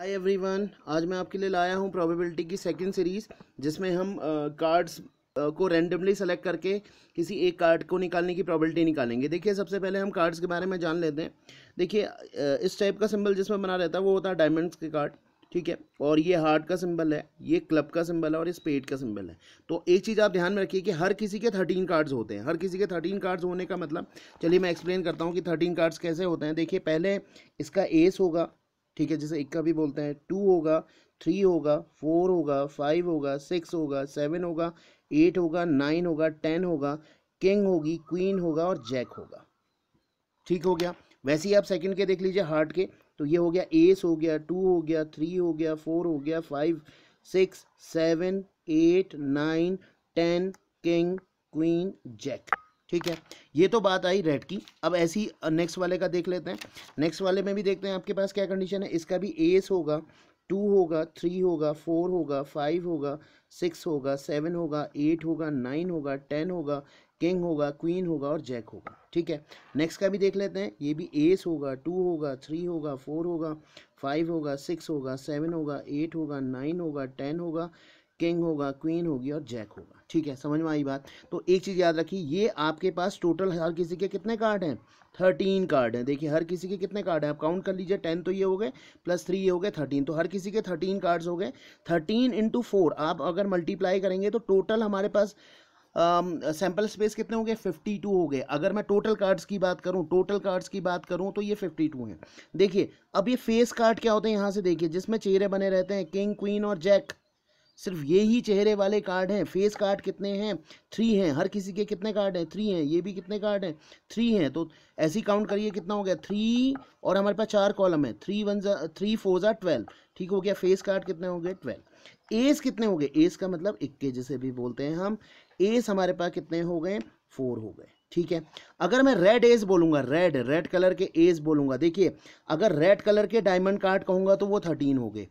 hi everyone आज मैं आपके लिए लाया हूँ प्रोबेबिलिटी की सेकंड सीरीज़ जिसमें हम कार्ड्स uh, uh, को रैंडमली सेलेक्ट करके किसी एक कार्ड को निकालने की प्रोबेबिलिटी निकालेंगे देखिए सबसे पहले हम कार्ड्स के बारे में जान लेते हैं देखिए uh, इस टाइप का सिंबल जिसमें बना रहता है वो होता है डायमंड्स के कार्ड ठीक है और ये हार्ट का सिंबल है ये क्लब का सिंबल है और ये स्पेड का सिंबल है तो एक चीज़ आप ध्यान में रखिए कि हर किसी के थर्टीन कार्ड्स होते हैं हर किसी के थर्टीन कार्ड्स होने का मतलब चलिए मैं एक्सप्लेन करता हूँ कि थर्टीन कार्ड्स कैसे होते हैं देखिए पहले इसका एस होगा ठीक है जैसे एक का भी बोलते हैं टू होगा थ्री होगा फोर होगा फाइव होगा सिक्स होगा सेवन होगा एट होगा नाइन होगा टेन होगा किंग होगी क्वीन होगा और जैक होगा ठीक हो गया वैसे ही आप सेकंड के देख लीजिए हार्ट के तो ये हो गया एस हो गया टू हो गया थ्री हो गया फोर हो गया five six seven eight nine ten king queen jack ठीक है ये तो बात आई रेड की अब ऐसी नेक्स्ट वाले का देख लेते हैं नेक्स्ट वाले में भी देखते हैं आपके पास क्या कंडीशन है इसका भी एस होगा टू होगा थ्री होगा फोर होगा फाइव होगा सिक्स होगा सेवन होगा एट होगा नाइन होगा टेन होगा किंग होगा क्वीन होगा और जैक होगा ठीक है नेक्स्ट का भी देख लेते हैं ये भी एस होगा टू होगा थ्री होगा फोर होगा फाइव होगा सिक्स होगा सेवन होगा एट होगा नाइन होगा टेन होगा किंग होगा क्वीन होगी और जैक होगा ठीक है समझ में आई बात तो एक चीज़ याद रखिए ये आपके पास टोटल हर किसी के कितने कार्ड हैं थर्टीन कार्ड हैं देखिए हर किसी के कितने कार्ड हैं आप काउंट कर लीजिए टेन तो ये हो गए प्लस थ्री ये हो गए थर्टीन तो हर किसी के थर्टीन कार्ड्स हो गए थर्टीन इंटू फोर आप अगर मल्टीप्लाई करेंगे तो टोटल हमारे पास सैम्पल uh, स्पेस कितने हो गए फिफ्टी टू हो गए अगर मैं टोटल कार्ड्स की बात करूं टोटल कार्ड्स की बात करूं तो ये फिफ्टी टू हैं देखिए अब ये फेस कार्ड क्या होते हैं यहाँ से देखिए जिसमें चेहरे बने रहते हैं किंग क्वीन और जैक सिर्फ ये ही चेहरे वाले कार्ड हैं फेस कार्ड कितने हैं थ्री हैं हर किसी के कितने कार्ड हैं थ्री हैं ये भी कितने कार्ड हैं थ्री हैं तो ऐसे ही काउंट करिए कितना हो गया थ्री और हमारे पास चार कॉलम है थ्री वन ज़ा थ्री फोर ज़ा ट्वेल्व ठीक हो गया फेस कार्ड कितने हो गए ट्वेल्व एस कितने हो गए एस का मतलब इक्के जैसे भी बोलते हैं हम एस हमारे पास कितने हो गए फोर हो गए ठीक है अगर मैं रेड एज बोलूंगा रेड रेड कलर के एज बोलूँगा देखिए अगर रेड कलर के डायमंड कार्ड कहूँगा तो वो थर्टीन हो गए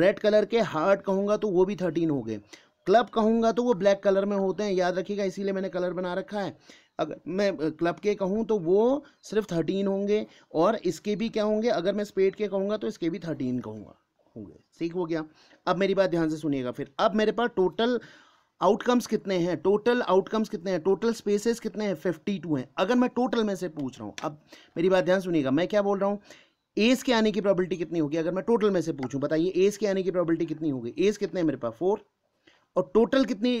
रेड कलर के हार्ट कहूँगा तो वो भी थर्टीन हो गए क्लब कहूँगा तो वो ब्लैक कलर में होते हैं याद रखिएगा इसीलिए मैंने कलर बना रखा है अगर मैं क्लब के कहूँ तो वो सिर्फ थर्टीन होंगे और इसके भी क्या होंगे अगर मैं स्पेड के कहूँगा तो इसके भी थर्टीन कहूँगा होंगे ठीक हो गया अब मेरी बात ध्यान से सुनिएगा फिर अब मेरे पास टोटल आउटकम्स कितने हैं टोटल आउटकम्स कितने हैं टोटल स्पेसेस कितने हैं फिफ्टी टू हैं अगर मैं टोटल में से पूछ रहा हूँ अब मेरी बात ध्यान सुनिएगा मैं क्या बोल रहा हूँ एज के आने की प्रॉबिलिटी कितनी होगी अगर मैं टोटल में से पूछूँ बताइए एज के आने की प्रॉबिलिटी कितनी होगी एज कितने हैं मेरे पास फोर और टोटल कितनी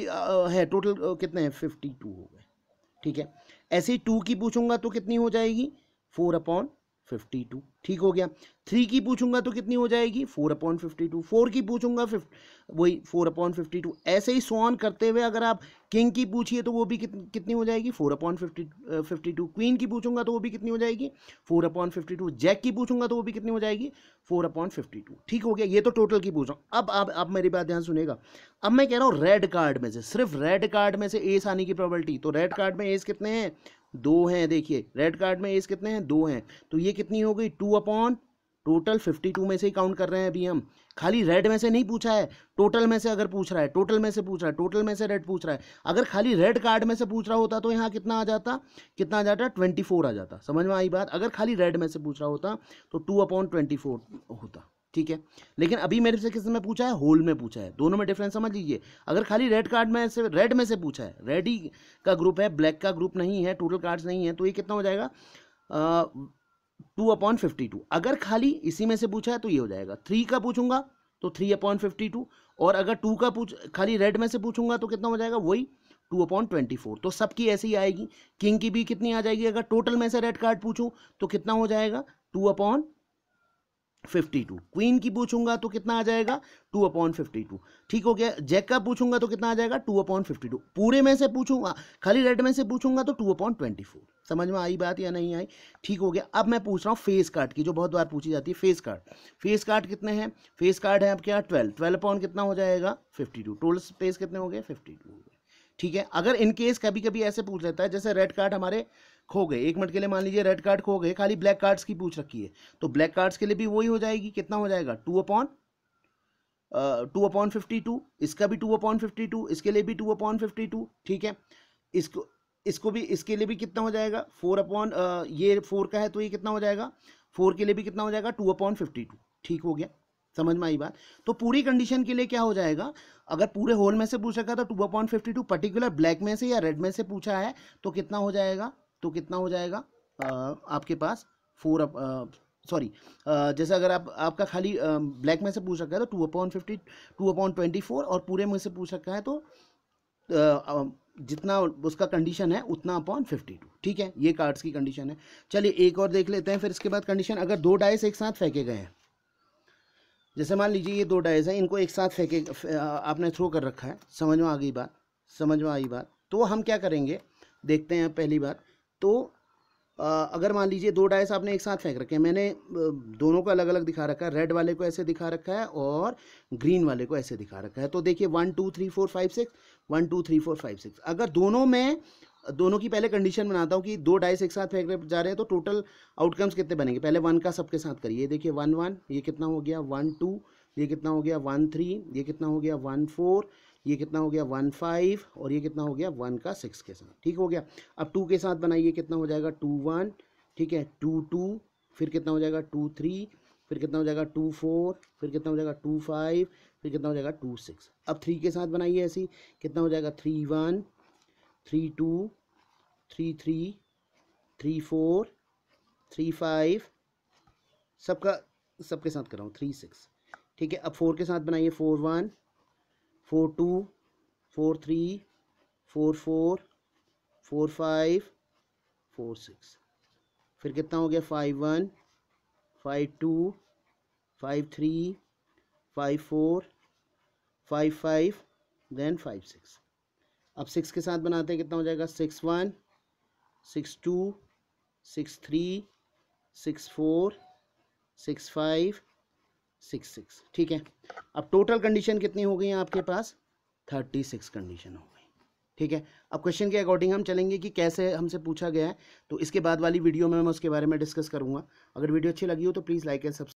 है टोटल कितने हैं फिफ्टी टू हो गए ठीक है ऐसे ही टू की पूछूंगा तो कितनी हो जाएगी फोर अपॉन फिफ्टी टू ठीक हो गया थ्री की पूछूंगा तो कितनी हो जाएगी four upon fifty two four की पूछूंगा फिफ्ट वही फोर अपॉइंट फिफ्टी टू ऐसे ही सोन करते हुए अगर आप किंग की पूछिए तो वो भी कित, कितनी हो जाएगी four upon fifty fifty two queen की पूछूंगा तो वो भी कितनी हो जाएगी four upon fifty two jack की पूछूंगा तो वो भी कितनी हो जाएगी फोर अपॉइंट फिफ्टी टू ठीक हो गया ये तो टोटल की पूछ रहा हूँ अब आप अब मेरी बात ध्यान सुनेगा अब मैं कह रहा हूँ रेड कार्ड में से सिर्फ रेड कार्ड में से एस आने की प्रॉबलिटी तो रेड कार्ड में एस कितने हैं दो हैं देखिए रेड कार्ड में एस कितने हैं दो हैं तो ये कितनी हो गई two two upon total fifty two में से ही काउंट कर रहे हैं अभी हम खाली रेड में से नहीं पूछा है टोटल में से अगर पूछ रहा है टोटल में से पूछ रहा है टोटल में से रेड पूछ रहा है अगर खाली रेड कार्ड में से पूछ रहा होता तो यहाँ कितना आ जाता कितना आ जाता ट्वेंटी फोर आ जाता समझ में आई बात अगर खाली रेड में से पूछ रहा होता तो टू अपॉन ट्वेंटी फोर होता ठीक है लेकिन अभी मेरे से किसने पूछा है होल में पूछा है दोनों में डिफरेंस समझ लीजिए अगर खाली रेड कार्ड में से रेड में से पूछा है रेड ही का ग्रुप है ब्लैक का ग्रुप नहीं है टोटल कार्ड्स नहीं है तो ये कितना हो जाएगा टू अपॉन फिफ्टी टू अगर खाली इसी में से पूछा है तो ये हो जाएगा थ्री का पूछूंगा तो थ्री अपॉन फिफ्टी टू और अगर टू का पूछ खाली रेड में से पूछूंगा तो कितना हो जाएगा वही टू अपॉन ट्वेंटी फोर तो सबकी ऐसी ही आएगी किंग की भी कितनी आ जाएगी अगर टोटल में से रेड कार्ड पूछूं तो कितना हो जाएगा two upon fifty two queen की पूछूंगा तो कितना आ जाएगा टू अपॉन फिफ्टी टू ठीक हो गया जैक का पूछूंगा तो कितना आ जाएगा टू अपॉन फिफ्टी टू पूरे में से पूछूंगा खाली रेड में से पूछूंगा तो टू अपॉन ट्वेंटी फोर समझ में आई बात या नहीं आई ठीक हो गया अब मैं पूछ रहा हूँ फेस कार्ड की जो बहुत बार पूछी जाती है फेस कार्ड फेस कार्ड कितने हैं फेस कार्ड है आपके यहाँ ट्वेल्व ट्वेल्व अपॉन कितना हो जाएगा फिफ्टी टू टोल स्पेस कितने हो गए फिफ्टी टू हो गए ठीक है अगर इनकेस कभी कभी ऐसे पूछ लेता है जैसे रेड कार्ड हमारे खो गए एक मिनट के लिए मान लीजिए रेड कार्ड खो गए खाली ब्लैक कार्ड्स की पूछ रखी है तो ब्लैक कार्ड्स के लिए भी वही हो जाएगी कितना हो जाएगा two upon two upon fifty two इसका भी टू अपॉन फिफ्टी टू इसके लिए भी टू अपॉन फिफ्टी टू ठीक है इसको इसको भी इसके लिए भी कितना हो जाएगा फोर अपॉन ये फोर का है तो ये कितना हो जाएगा फोर के लिए भी कितना हो जाएगा टू अपॉन फिफ्टी टू ठीक हो गया समझ में आई बात तो पूरी कंडीशन के लिए क्या हो जाएगा अगर पूरे होल में से पूछा गया तो two upon fifty two particular black में से या रेड में से पूछा है तो कितना हो जाएगा तो कितना हो जाएगा आ, आपके पास फोर सॉरी जैसे अगर आप आपका खाली ब्लैक में से पूछ रखा है तो two upon fifty two upon twenty four और पूरे में से पूछ रखा है तो आ, जितना उसका कंडीशन है उतना अपॉन फिफ्टी टू ठीक है ये कार्ड्स की कंडीशन है चलिए एक और देख लेते हैं फिर इसके बाद कंडीशन अगर दो डाइस एक साथ फेंके गए हैं जैसे मान लीजिए ये दो डाइस हैं इनको एक साथ फेंके आपने थ्रो कर रखा है समझ में आ गई बात समझ में आई बात तो हम क्या करेंगे देखते हैं पहली बात तो अगर मान लीजिए दो डाइस आपने एक साथ फेंक रखे हैं मैंने दोनों को अलग अलग दिखा रखा है रेड वाले को ऐसे दिखा रखा है और ग्रीन वाले को ऐसे दिखा रखा है तो देखिए one two three four five six one two three four five six अगर दोनों में दोनों की पहले कंडीशन बनाता हूँ कि दो डाइस एक साथ फेंक जा रहे हैं तो टोटल आउटकम्स कितने बनेंगे पहले वन का सबके साथ करिए देखिए वन वन ये कितना हो गया वन टू ये कितना हो गया वन थ्री ये कितना हो गया वन फोर ये कितना हो गया वन फाइव और ये कितना हो गया वन का सिक्स के साथ ठीक हो गया अब टू के साथ बनाइए कितना हो जाएगा टू वन ठीक है टू टू फिर कितना हो जाएगा टू थ्री फिर कितना हो जाएगा टू फोर फिर कितना हो जाएगा टू फाइव फिर कितना हो जाएगा टू सिक्स अब थ्री के साथ बनाइए ऐसी कितना हो जाएगा three one three two three three three four three five सबका सबके साथ कर रहा हूँ थ्री सिक्स ठीक है अब फोर के साथ बनाइए four one four two four three four four four five four six फिर कितना हो गया five one five two five three five four five five then five six अब सिक्स के साथ बनाते हैं कितना हो जाएगा six one six two six three six four six five six six ठीक है अब टोटल कंडीशन कितनी हो गई है आपके पास थर्टी सिक्स कंडीशन हो गई ठीक है अब क्वेश्चन के अकॉर्डिंग हम चलेंगे कि कैसे हमसे पूछा गया है तो इसके बाद वाली वीडियो में मैं उसके बारे में डिस्कस करूँगा अगर वीडियो अच्छी लगी हो तो प्लीज़ लाइक एंड सब्सक्राइब